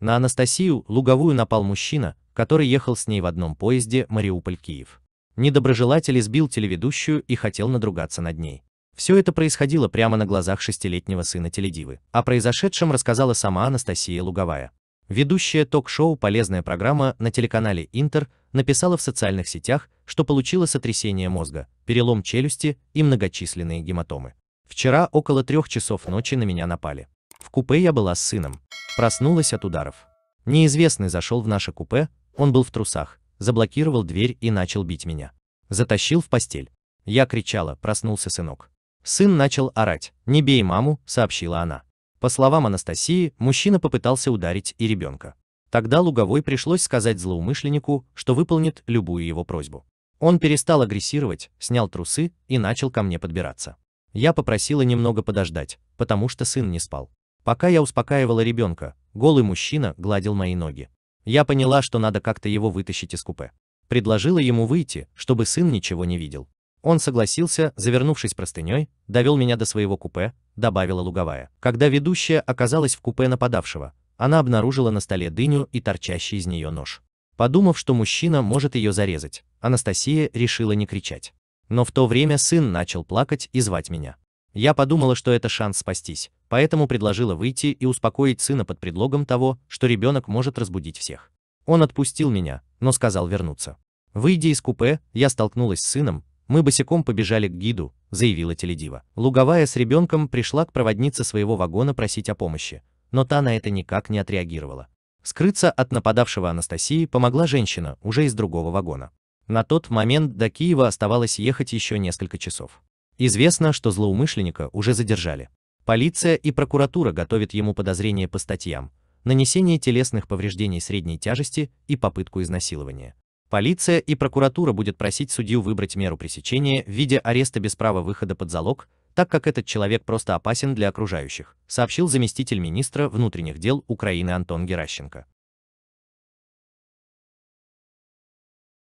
На Анастасию Луговую напал мужчина, который ехал с ней в одном поезде Мариуполь-Киев. Недоброжелатель избил телеведущую и хотел надругаться над ней. Все это происходило прямо на глазах шестилетнего сына теледивы. О произошедшем рассказала сама Анастасия Луговая. Ведущая ток-шоу «Полезная программа» на телеканале «Интер» написала в социальных сетях, что получила сотрясение мозга, перелом челюсти и многочисленные гематомы. Вчера около трех часов ночи на меня напали. В купе я была с сыном. Проснулась от ударов. Неизвестный зашел в наше купе, он был в трусах, заблокировал дверь и начал бить меня. Затащил в постель. Я кричала, проснулся сынок. Сын начал орать, не бей маму, сообщила она. По словам Анастасии, мужчина попытался ударить и ребенка. Тогда Луговой пришлось сказать злоумышленнику, что выполнит любую его просьбу. Он перестал агрессировать, снял трусы и начал ко мне подбираться. Я попросила немного подождать, потому что сын не спал. Пока я успокаивала ребенка, голый мужчина гладил мои ноги. Я поняла, что надо как-то его вытащить из купе. Предложила ему выйти, чтобы сын ничего не видел. Он согласился, завернувшись простыней, довел меня до своего купе, добавила Луговая. Когда ведущая оказалась в купе нападавшего, она обнаружила на столе дыню и торчащий из нее нож. Подумав, что мужчина может ее зарезать, Анастасия решила не кричать. Но в то время сын начал плакать и звать меня. Я подумала, что это шанс спастись, поэтому предложила выйти и успокоить сына под предлогом того, что ребенок может разбудить всех. Он отпустил меня, но сказал вернуться. Выйдя из купе, я столкнулась с сыном, мы босиком побежали к гиду, заявила теледива. Луговая с ребенком пришла к проводнице своего вагона просить о помощи, но та на это никак не отреагировала. Скрыться от нападавшего Анастасии помогла женщина, уже из другого вагона. На тот момент до Киева оставалось ехать еще несколько часов. Известно, что злоумышленника уже задержали. Полиция и прокуратура готовят ему подозрения по статьям нанесение телесных повреждений средней тяжести и попытку изнасилования. Полиция и прокуратура будет просить судью выбрать меру пресечения в виде ареста без права выхода под залог, так как этот человек просто опасен для окружающих, сообщил заместитель министра внутренних дел Украины Антон Геращенко.